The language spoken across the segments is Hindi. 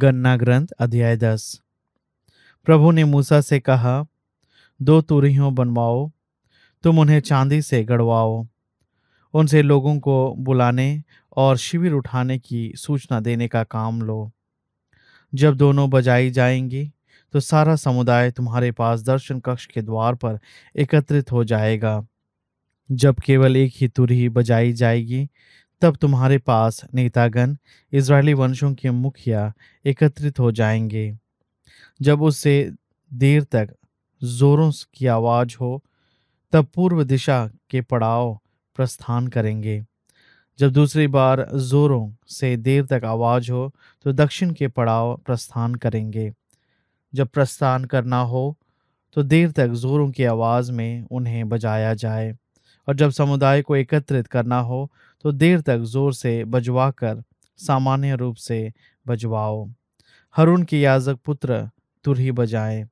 गन्ना ग्रंथ अध्याय दस प्रभु ने मूसा से कहा दो तुरहियों बनवाओ तुम उन्हें चांदी से गढ़वाओ उनसे लोगों को बुलाने और शिविर उठाने की सूचना देने का काम लो जब दोनों बजाई जाएंगी तो सारा समुदाय तुम्हारे पास दर्शन कक्ष के द्वार पर एकत्रित हो जाएगा जब केवल एक ही तुरही बजाई जाएगी तब तुम्हारे पास नेतागण इसराइली वंशों के मुखिया एकत्रित हो जाएंगे जब उससे देर तक जोरों की आवाज़ हो तब पूर्व दिशा के पड़ाव प्रस्थान करेंगे जब दूसरी बार जोरों से देर तक आवाज़ हो तो दक्षिण के पड़ाव प्रस्थान करेंगे जब प्रस्थान करना हो तो देर तक जोरों की आवाज़ में उन्हें बजाया जाए और जब समुदाय को एकत्रित करना हो तो देर तक जोर से बजवा कर सामान्य रूप से बजवाओ हरुण के याजक पुत्र तुरही बजाए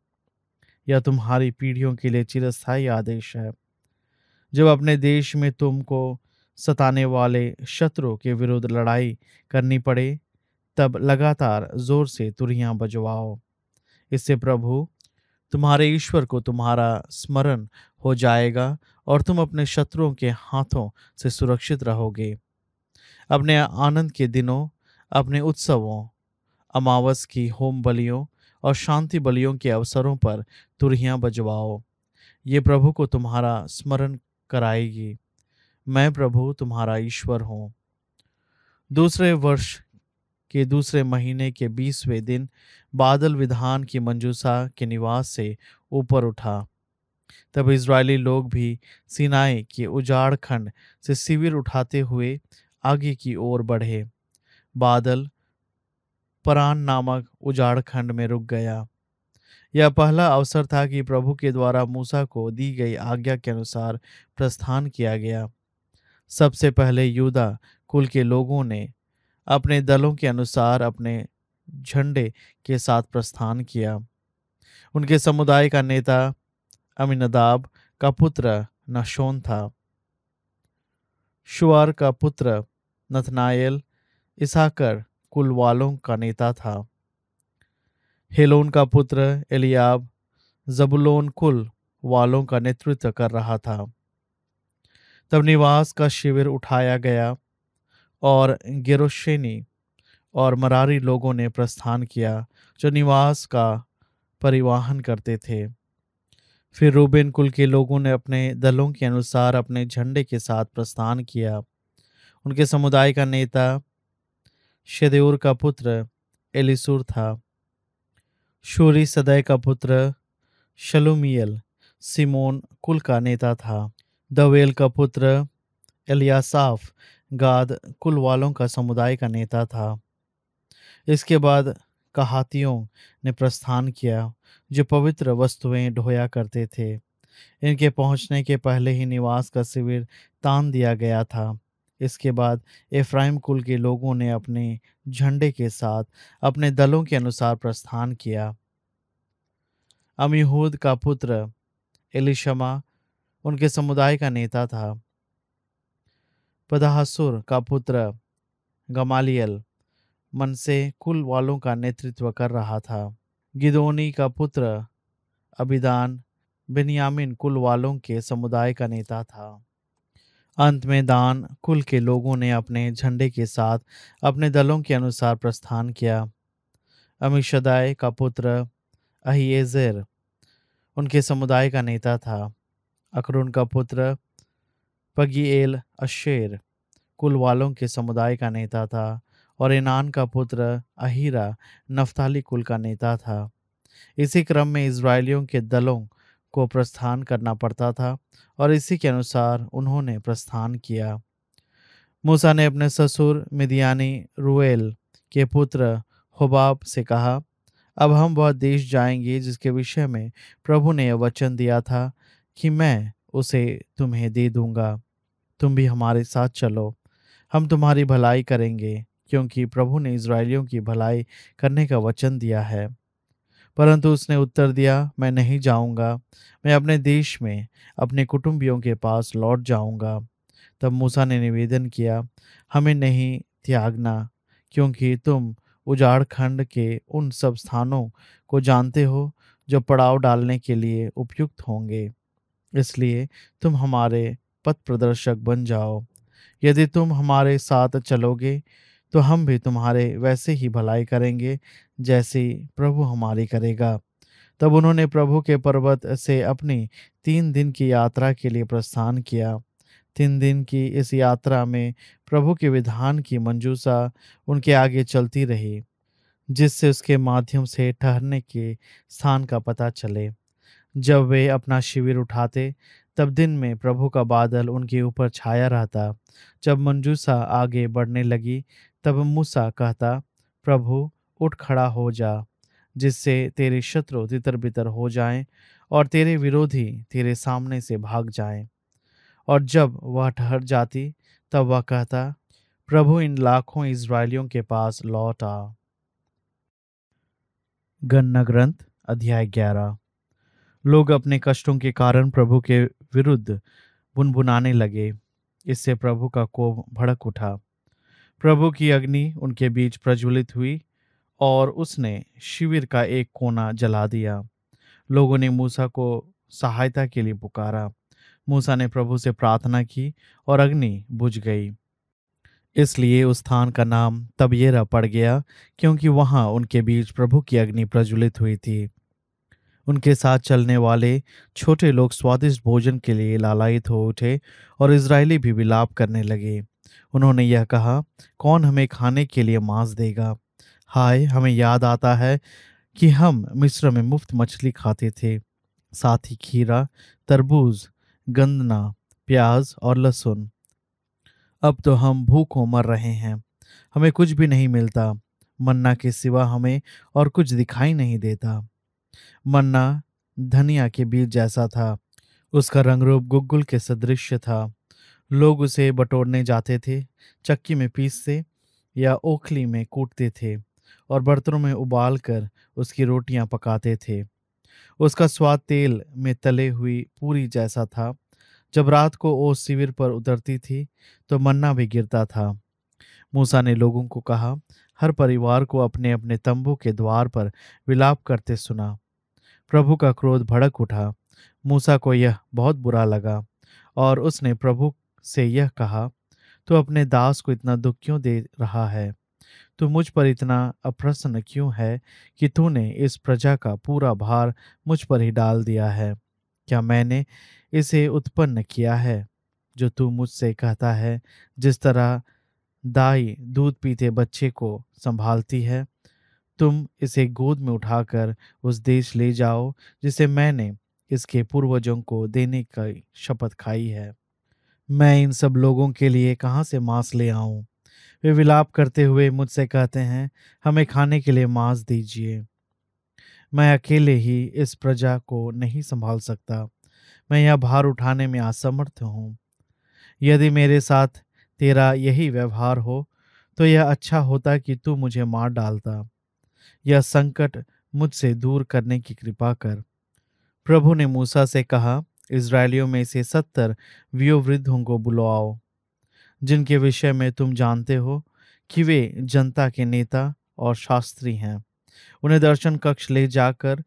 यह तुम्हारी पीढ़ियों के लिए चिरस्थायी आदेश है जब अपने देश में तुमको सताने वाले शत्रु के विरुद्ध लड़ाई करनी पड़े तब लगातार जोर से तुरहियां बजवाओ इससे प्रभु तुम्हारे ईश्वर को तुम्हारा स्मरण हो जाएगा और तुम अपने शत्रुओं के हाथों से सुरक्षित रहोगे अपने आनंद के दिनों अपने उत्सवों अमावस की होम बलियों और शांति बलियों के अवसरों पर तुरहियाँ बजवाओ ये प्रभु को तुम्हारा स्मरण कराएगी मैं प्रभु तुम्हारा ईश्वर हूँ दूसरे वर्ष के दूसरे महीने के बीसवें दिन बादल विधान की मंजूसा के निवास से ऊपर उठा तब इसराइली लोग भी सिनाई के उजाड़ खंड से शिविर उठाते हुए आगे की ओर बढ़े बादल परान नामक उजाड़ खंड में रुक गया यह पहला अवसर था कि प्रभु के द्वारा मूसा को दी गई आज्ञा के अनुसार प्रस्थान किया गया सबसे पहले युदा कुल के लोगों ने अपने दलों के अनुसार अपने झंडे के साथ प्रस्थान किया उनके समुदाय का नेता अमिनदाब का पुत्र नशोन था शुअर का पुत्र नथनायल इसाकर कुल वालों का नेता था हेलोन का पुत्र एलियाब जबुलोन कुल वालों का नेतृत्व कर रहा था तब निवास का शिविर उठाया गया और गिरोशेनी और मरारी लोगों ने प्रस्थान किया जो निवास का परिवहन करते थे फिर रूबेन कुल के लोगों ने अपने दलों के अनुसार अपने झंडे के साथ प्रस्थान किया उनके समुदाय का नेता शेदेऊर का पुत्र एलिसूर था शूरी सदय का पुत्र शलुमियल सिमोन कुल का नेता था दवेल का पुत्र एलियासाफ गाद कुल वालों का समुदाय का नेता था इसके बाद कहातियों ने प्रस्थान किया जो पवित्र वस्तुएं ढोया करते थे इनके पहुंचने के पहले ही निवास का शिविर तान दिया गया था इसके बाद एफ्राइम कुल के लोगों ने अपने झंडे के साथ अपने दलों के अनुसार प्रस्थान किया अमीहूद का पुत्र एलिशमा उनके समुदाय का नेता था पदाहसुर का पुत्र गमालियल मन से कुल वालों का नेतृत्व कर रहा था गिदोनी का पुत्र अभिदान बिन्यामिन कुल वालों के समुदाय का नेता था अंत में दान कुल के लोगों ने अपने झंडे के साथ अपने दलों के अनुसार प्रस्थान किया अमिशदाय का पुत्र अहिएजेर उनके समुदाय का नेता था अकरून का पुत्र पगीएल अशेर कुल वालों के समुदाय का नेता था और इनान का पुत्र अहीरा नफ्ताली कुल का नेता था इसी क्रम में इसराइलियों के दलों को प्रस्थान करना पड़ता था और इसी के अनुसार उन्होंने प्रस्थान किया मूसा ने अपने ससुर मिदियानी रुएल के पुत्र होबाब से कहा अब हम वह देश जाएंगे जिसके विषय में प्रभु ने यह वचन दिया था कि मैं उसे तुम्हें दे दूंगा तुम भी हमारे साथ चलो हम तुम्हारी भलाई करेंगे क्योंकि प्रभु ने इसराइलियों की भलाई करने का वचन दिया है परंतु उसने उत्तर दिया मैं नहीं जाऊंगा मैं अपने देश में अपने कुटुंबियों के पास लौट जाऊंगा तब मूसा ने निवेदन किया हमें नहीं त्यागना क्योंकि तुम उजाड़खंड के उन सब स्थानों को जानते हो जो पड़ाव डालने के लिए उपयुक्त होंगे इसलिए तुम हमारे पथ प्रदर्शक बन जाओ यदि तुम हमारे साथ चलोगे तो हम भी तुम्हारे वैसे ही भलाई करेंगे जैसे प्रभु हमारी करेगा तब उन्होंने प्रभु के पर्वत से अपनी तीन दिन की यात्रा के लिए प्रस्थान किया तीन दिन की इस यात्रा में प्रभु के विधान की मंजूसा उनके आगे चलती रही जिससे उसके माध्यम से ठहरने के स्थान का पता चले जब वे अपना शिविर उठाते तब दिन में प्रभु का बादल उनके ऊपर छाया रहता जब मंजूसा आगे बढ़ने लगी तब मूसा कहता प्रभु उठ खड़ा हो जा जिससे तेरे शत्रु तितर बितर हो जाएं और तेरे विरोधी तेरे सामने से भाग जाएं और जब वह ठहर जाती तब वह कहता प्रभु इन लाखों इसराइलियों के पास लौट आ गन्ना ग्रंथ अध्याय ग्यारह लोग अपने कष्टों के कारण प्रभु के विरुद्ध बुनबुनाने लगे इससे प्रभु का कोप भड़क उठा प्रभु की अग्नि उनके बीच प्रज्वलित हुई और उसने शिविर का एक कोना जला दिया लोगों ने मूसा को सहायता के लिए पुकारा मूसा ने प्रभु से प्रार्थना की और अग्नि बुझ गई इसलिए उस स्थान का नाम तबियरा पड़ गया क्योंकि वहाँ उनके बीच प्रभु की अग्नि प्रज्वलित हुई थी उनके साथ चलने वाले छोटे लोग स्वादिष्ट भोजन के लिए लालायित हो उठे और इसराइली भी विलाप करने लगे उन्होंने यह कहा कौन हमें खाने के लिए मांस देगा हाय हमें याद आता है कि हम मिस्र में मुफ्त मछली खाते थे साथ ही खीरा तरबूज गंदना प्याज और लहसुन अब तो हम भूखों मर रहे हैं हमें कुछ भी नहीं मिलता मन्ना के सिवा हमें और कुछ दिखाई नहीं देता मन्ना धनिया के बीज जैसा था उसका रंग रूप गुग्गुल के सदृश था लोग उसे बटोरने जाते थे चक्की में पीसते या ओखली में कूटते थे और बर्तनों में उबाल कर उसकी रोटियां पकाते थे उसका स्वाद तेल में तले हुई पूरी जैसा था जब रात को ओस शिविर पर उतरती थी तो मन्ना भी गिरता था मूसा ने लोगों को कहा हर परिवार को अपने अपने तंबू के द्वार पर विलाप करते सुना प्रभु का क्रोध भड़क उठा मूसा को यह बहुत बुरा लगा और उसने प्रभु से यह कहा तो अपने दास को इतना दुख क्यों दे रहा है तू मुझ पर इतना अप्रसन्न क्यों है कि तूने इस प्रजा का पूरा भार मुझ पर ही डाल दिया है क्या मैंने इसे उत्पन्न किया है जो तू मुझसे कहता है जिस तरह दाई दूध पीते बच्चे को संभालती है तुम इसे गोद में उठाकर उस देश ले जाओ जिसे मैंने इसके पूर्वजों को देने की शपथ खाई है मैं इन सब लोगों के लिए कहाँ से मांस ले आऊँ वे विलाप करते हुए मुझसे कहते हैं हमें खाने के लिए मांस दीजिए मैं अकेले ही इस प्रजा को नहीं संभाल सकता मैं यह भार उठाने में असमर्थ हूँ यदि मेरे साथ तेरा यही व्यवहार हो तो यह अच्छा होता कि तू मुझे मार डालता यह संकट मुझसे दूर करने की कृपा कर प्रभु ने मूसा से कहा इसराइलियों में से सत्तर व्योवृद्धों को बुलाओ जिनके विषय में तुम जानते हो कि वे जनता के नेता और शास्त्री हैं उन्हें दर्शन कक्ष ले जाकर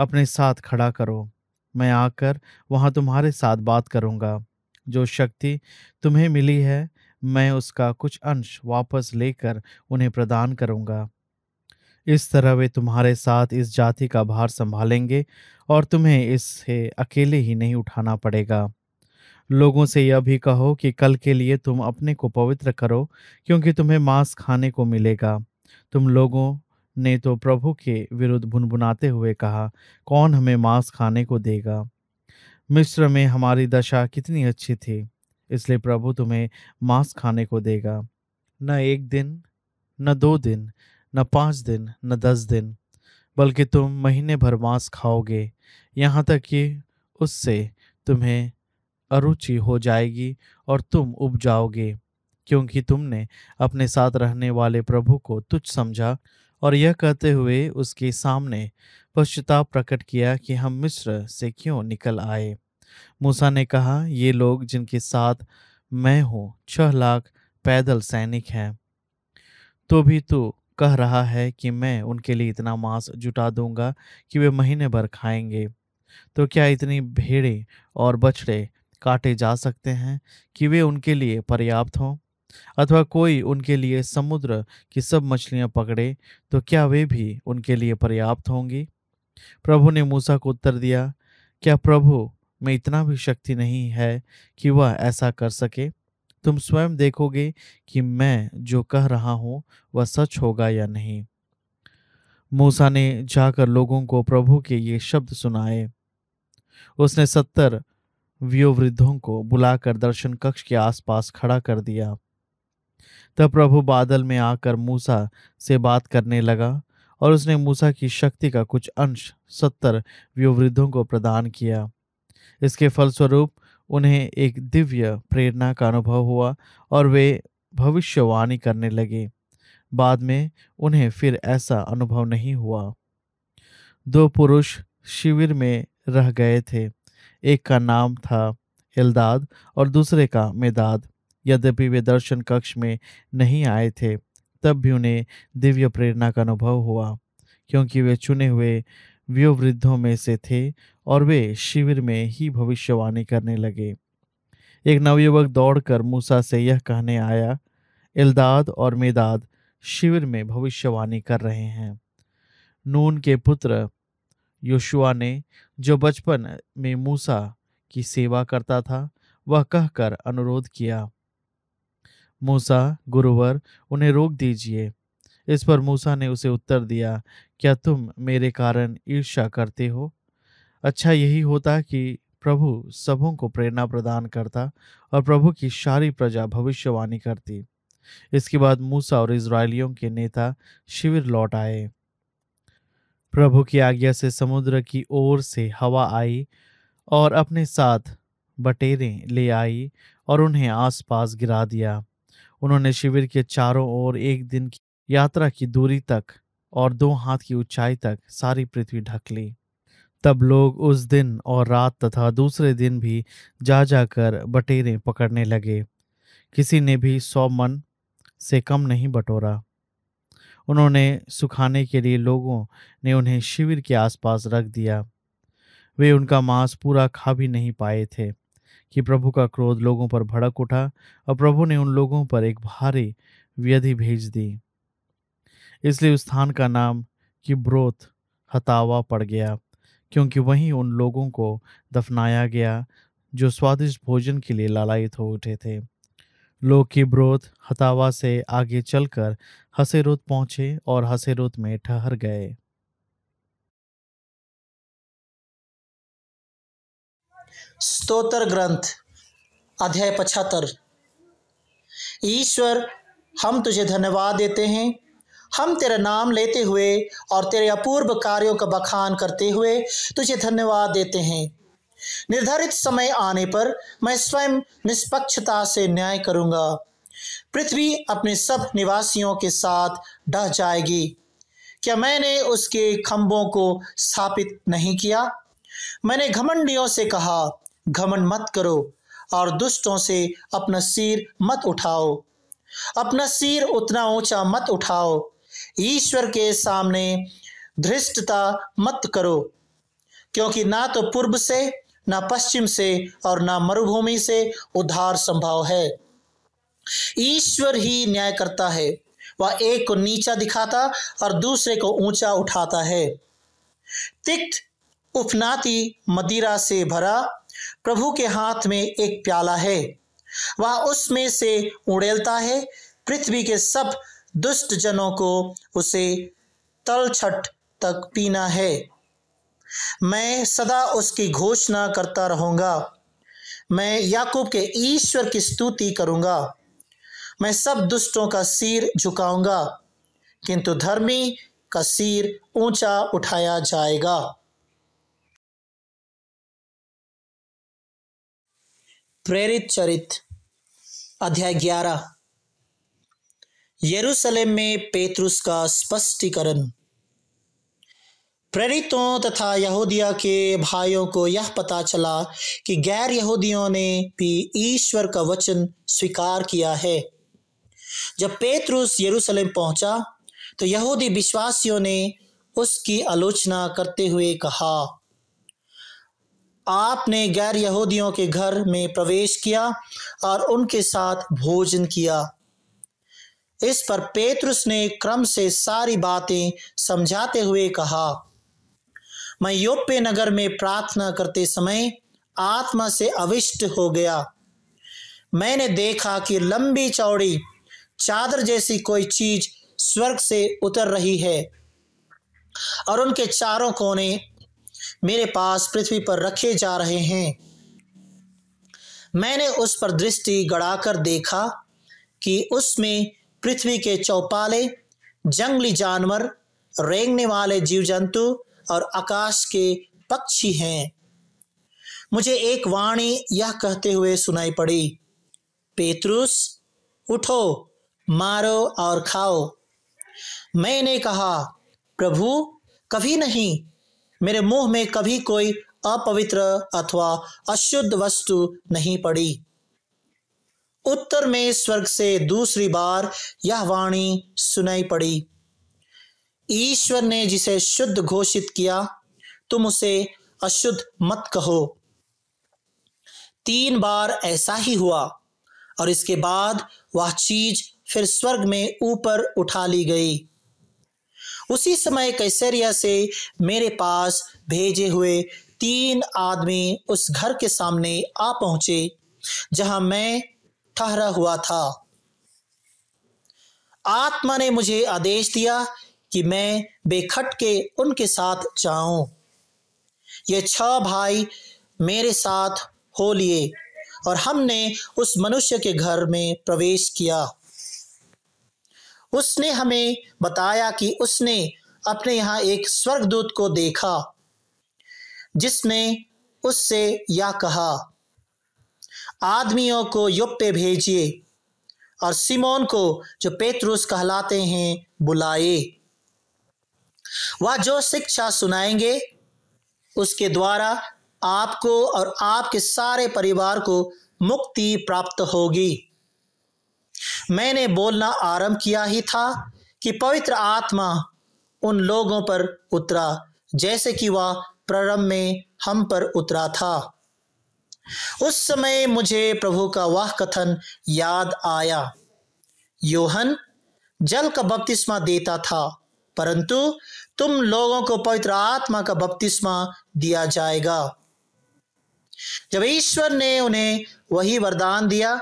अपने साथ खड़ा करो मैं आकर वहाँ तुम्हारे साथ बात करूँगा जो शक्ति तुम्हें मिली है मैं उसका कुछ अंश वापस लेकर उन्हें प्रदान करूँगा इस तरह वे तुम्हारे साथ इस जाति का भार संभालेंगे और तुम्हें इससे अकेले ही नहीं उठाना पड़ेगा लोगों से यह भी कहो कि कल के लिए तुम अपने को पवित्र करो क्योंकि तुम्हें मांस खाने को मिलेगा तुम लोगों ने तो प्रभु के विरुद्ध भुनभुनाते हुए कहा कौन हमें मांस खाने को देगा मिस्र में हमारी दशा कितनी अच्छी थी इसलिए प्रभु तुम्हें मांस खाने को देगा न एक दिन न दो दिन न पाँच दिन न दस दिन बल्कि तुम महीने भर मांस खाओगे यहाँ तक कि उससे तुम्हें अरुचि हो जाएगी और तुम उब जाओगे क्योंकि तुमने अपने साथ रहने वाले प्रभु को तुच्छ समझा और यह कहते हुए उसके सामने पश्चाताप प्रकट किया कि हम मिस्र से क्यों निकल आए मूसा ने कहा ये लोग जिनके साथ मैं हूँ छह लाख पैदल सैनिक हैं तो भी तू कह रहा है कि मैं उनके लिए इतना मांस जुटा दूंगा कि वे महीने भर खाएंगे तो क्या इतनी भेड़े और बछड़े काटे जा सकते हैं कि वे उनके लिए पर्याप्त हों अथवा कोई उनके लिए समुद्र की सब मछलियां पकड़े तो क्या वे भी उनके लिए पर्याप्त होंगी प्रभु ने मूसा को उत्तर दिया क्या प्रभु में इतना भी शक्ति नहीं है कि वह ऐसा कर सके तुम स्वयं देखोगे कि मैं जो कह रहा हूँ वह सच होगा या नहीं मूसा ने जाकर लोगों को प्रभु के ये शब्द सुनाए उसने सत्तर वृद्धों को बुलाकर दर्शन कक्ष के आसपास खड़ा कर दिया तब प्रभु बादल में आकर मूसा से बात करने लगा और उसने मूसा की शक्ति का कुछ अंश सत्तर व्योवृद्धों को प्रदान किया इसके फलस्वरूप उन्हें एक दिव्य प्रेरणा का अनुभव हुआ और वे भविष्यवाणी करने लगे बाद में उन्हें फिर ऐसा अनुभव नहीं हुआ दो पुरुष शिविर में रह गए थे एक का नाम था हिलदाद और दूसरे का मेदाद यद्यपि वे दर्शन कक्ष में नहीं आए थे तब भी उन्हें दिव्य प्रेरणा का अनुभव हुआ क्योंकि वे चुने हुए वयोवृद्धों में से थे और वे शिविर में ही भविष्यवाणी करने लगे एक नवयुवक दौड़कर मूसा से यह कहने आया इल्दाद और मेदाद शिविर में भविष्यवाणी कर रहे हैं नून के पुत्र योशुआ ने जो बचपन में मूसा की सेवा करता था वह कहकर अनुरोध किया मूसा गुरुवर उन्हें रोक दीजिए इस पर मूसा ने उसे उत्तर दिया क्या तुम मेरे कारण ईर्ष्या करते हो अच्छा यही होता कि प्रभु सबों को प्रेरणा प्रदान करता और प्रभु की सारी प्रजा भविष्यवाणी करती इसके बाद मूसा और इसराइलियों के नेता शिविर लौट आए प्रभु की आज्ञा से समुद्र की ओर से हवा आई और अपने साथ बटेरे ले आई और उन्हें आसपास गिरा दिया उन्होंने शिविर के चारों ओर एक दिन की यात्रा की दूरी तक और दो हाथ की ऊंचाई तक सारी पृथ्वी ढक ली तब लोग उस दिन और रात तथा दूसरे दिन भी जा जाकर बटेरे पकड़ने लगे किसी ने भी सौ मन से कम नहीं बटोरा उन्होंने सुखाने के लिए लोगों ने उन्हें शिविर के आसपास रख दिया वे उनका मांस पूरा खा भी नहीं पाए थे कि प्रभु का क्रोध लोगों पर भड़क उठा और प्रभु ने उन लोगों पर एक भारी व्यधि भेज दी इसलिए उस स्थान का नाम किब्रोत हतावा पड़ गया क्योंकि वहीं उन लोगों को दफनाया गया जो स्वादिष्ट भोजन के लिए लालायित हो उठे थे लोग किब्रोत हतावा से आगे चलकर हसेरोत पहुंचे और हसेरोत में ठहर गए स्तोत्र ग्रंथ अध्याय पचहत्तर ईश्वर हम तुझे धन्यवाद देते हैं हम तेरा नाम लेते हुए और तेरे अपूर्व कार्यों का बखान करते हुए तुझे धन्यवाद देते हैं निर्धारित समय आने पर मैं स्वयं निष्पक्षता से न्याय करूंगा पृथ्वी अपने सब निवासियों के साथ ढह जाएगी क्या मैंने उसके खंभों को स्थापित नहीं किया मैंने घमंडियों से कहा घमंड मत करो और दुष्टों से अपना सिर मत उठाओ अपना सिर उतना ऊंचा मत उठाओ ईश्वर के सामने धृष्टता मत करो क्योंकि ना तो पूर्व से ना पश्चिम से और ना मरुभूमि से उधार संभव है ईश्वर ही न्याय करता है वह एक को नीचा दिखाता और दूसरे को ऊंचा उठाता है तिक्त उपनाती मदिरा से भरा प्रभु के हाथ में एक प्याला है वह उसमें से उड़ेलता है पृथ्वी के सब दुष्ट जनों को उसे तलछट तक पीना है मैं सदा उसकी घोषणा करता रहूंगा मैं याकूब के ईश्वर की स्तुति करूंगा मैं सब दुष्टों का सिर झुकाऊंगा किंतु धर्मी का सिर ऊंचा उठाया जाएगा प्रेरित चरित अध्याय ग्यारह यरूशलेम में पेतरुस का स्पष्टीकरण प्रेरितों तथा यहूदिया के भाइयों को यह पता चला कि गैर यहूदियों ने भी ईश्वर का वचन स्वीकार किया है जब पेतरुस यरूशलेम पहुंचा तो यहूदी विश्वासियों ने उसकी आलोचना करते हुए कहा आपने गैर यहूदियों के घर में प्रवेश किया और उनके साथ भोजन किया इस पर पेतरुस ने क्रम से सारी बातें समझाते हुए कहा मैं योप्पे नगर में प्रार्थना करते समय आत्मा से अविष्ट हो गया मैंने देखा कि लंबी चौड़ी चादर जैसी कोई चीज स्वर्ग से उतर रही है और उनके चारों कोने मेरे पास पृथ्वी पर रखे जा रहे हैं मैंने उस पर दृष्टि गड़ाकर देखा कि उसमें पृथ्वी के चौपाले जंगली जानवर रेंगने वाले जीव जंतु और आकाश के पक्षी हैं मुझे एक वाणी यह कहते हुए सुनाई पड़ी पेतरुस उठो मारो और खाओ मैंने कहा प्रभु कभी नहीं मेरे मुंह में कभी कोई अपवित्र अथवा अशुद्ध वस्तु नहीं पड़ी उत्तर में स्वर्ग से दूसरी बार यह वाणी सुनाई पड़ी ईश्वर ने जिसे शुद्ध घोषित किया तुम उसे अशुद्ध मत कहो तीन बार ऐसा ही हुआ और इसके बाद वह चीज फिर स्वर्ग में ऊपर उठा ली गई उसी समय कैसरिया से मेरे पास भेजे हुए तीन आदमी उस घर के सामने आ पहुंचे जहां मैं ठहरा हुआ था आत्मा ने मुझे आदेश दिया कि मैं बेखट के उनके साथ जाऊं ये छह भाई मेरे साथ हो लिए और हमने उस मनुष्य के घर में प्रवेश किया उसने हमें बताया कि उसने अपने यहां एक स्वर्गदूत को देखा जिसने उससे यह कहा आदमियों को युप्पे भेजिए और सिमोन को जो पेतरुस कहलाते हैं बुलाए वह जो शिक्षा सुनाएंगे उसके द्वारा आपको और आपके सारे परिवार को मुक्ति प्राप्त होगी मैंने बोलना आरंभ किया ही था कि पवित्र आत्मा उन लोगों पर उतरा जैसे कि वह प्रारंभ में हम पर उतरा था उस समय मुझे प्रभु का वह कथन याद आया योहन जल का बपतिस्मा देता था परंतु तुम लोगों को पवित्र आत्मा का बपतिस्मा दिया जाएगा जब ईश्वर ने उन्हें वही वरदान दिया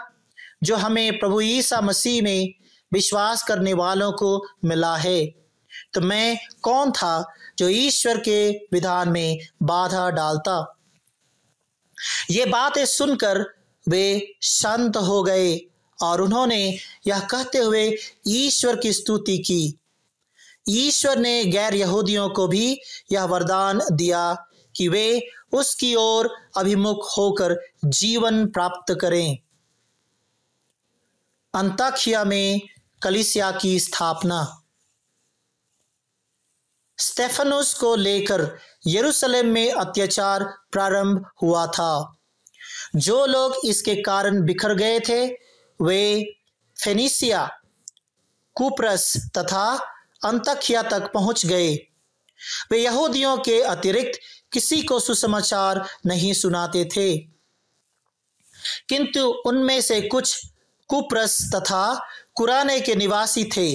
जो हमें प्रभु ईसा मसीह में विश्वास करने वालों को मिला है तो मैं कौन था जो ईश्वर के विधान में बाधा डालता ये बातें सुनकर वे शांत हो गए और उन्होंने यह कहते हुए ईश्वर की स्तुति की ईश्वर ने गैर यहूदियों को भी यह वरदान दिया कि वे उसकी ओर अभिमुख होकर जीवन प्राप्त करें अंताखिया में कलिसिया की स्थापना स्टेफनोस को लेकर यरूशलेम में अत्याचार प्रारंभ हुआ था जो लोग इसके कारण बिखर गए थे वे फेनिसिया कुप्रस तथा अंतखिया तक पहुंच गए वे यहूदियों के अतिरिक्त किसी को सुसमाचार नहीं सुनाते थे किंतु उनमें से कुछ कुप्रस तथा कुराने के निवासी थे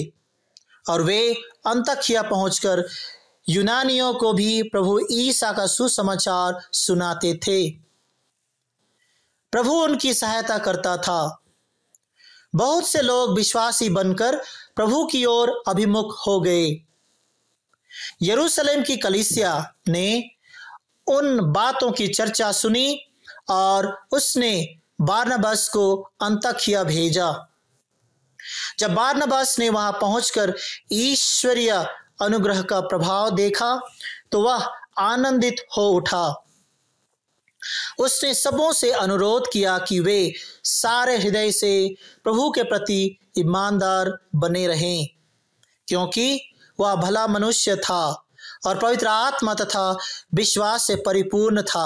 और वे अंतखिया पहुंचकर यूनानियों को भी प्रभु ईसा का सुसमाचार सुनाते थे प्रभु उनकी सहायता करता था बहुत से लोग विश्वासी बनकर प्रभु की ओर अभिमुख हो गए यरूशलेम की कलिसिया ने उन बातों की चर्चा सुनी और उसने बारनबस को अंतखिया भेजा जब बारनबास ने वहां पहुंचकर ईश्वरीय अनुग्रह का प्रभाव देखा तो वह आनंदित हो उठा उसने सबों से अनुरोध किया कि वे सारे हृदय से प्रभु के प्रति ईमानदार बने रहें क्योंकि वह भला मनुष्य था और पवित्र आत्मा तथा विश्वास से परिपूर्ण था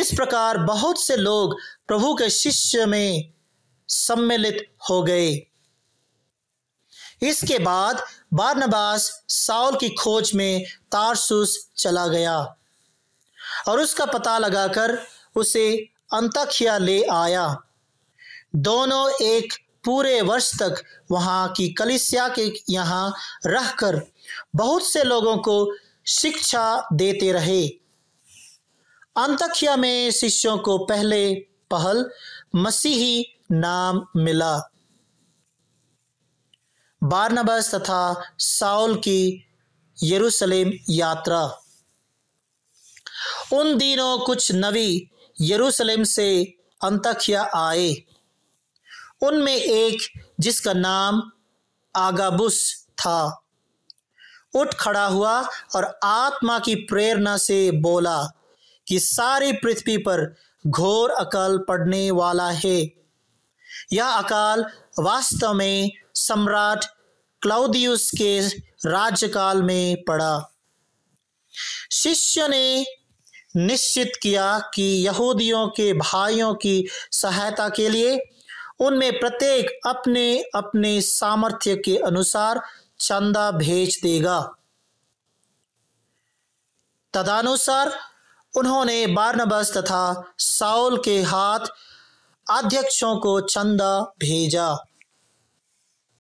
इस प्रकार बहुत से लोग प्रभु के शिष्य में सम्मिलित हो गए इसके बाद बारनबास साउल की खोज में तारसूस चला गया और उसका पता लगाकर उसे अंतखिया ले आया दोनों एक पूरे वर्ष तक वहां की कलिसिया के यहां रहकर बहुत से लोगों को शिक्षा देते रहे अंतखिया में शिष्यों को पहले पहल मसीही नाम मिला बारनबस तथा साउल की यरूशलेम यात्रा उन दिनों कुछ नवी यरूशलेम से अंतखिया आए उनमें एक जिसका नाम आगाबुस था उठ खड़ा हुआ और आत्मा की प्रेरणा से बोला कि सारी पृथ्वी पर घोर अकाल पड़ने वाला है यह अकाल वास्तव में सम्राट क्लाउदियस के राज्यकाल में पड़ा शिष्य ने निश्चित किया कि यहूदियों के भाइयों की सहायता के लिए उनमें प्रत्येक अपने अपने सामर्थ्य के अनुसार चंदा भेज देगा तदानुसार उन्होंने बारनबस तथा साउल के हाथ अध्यक्षों को चंदा भेजा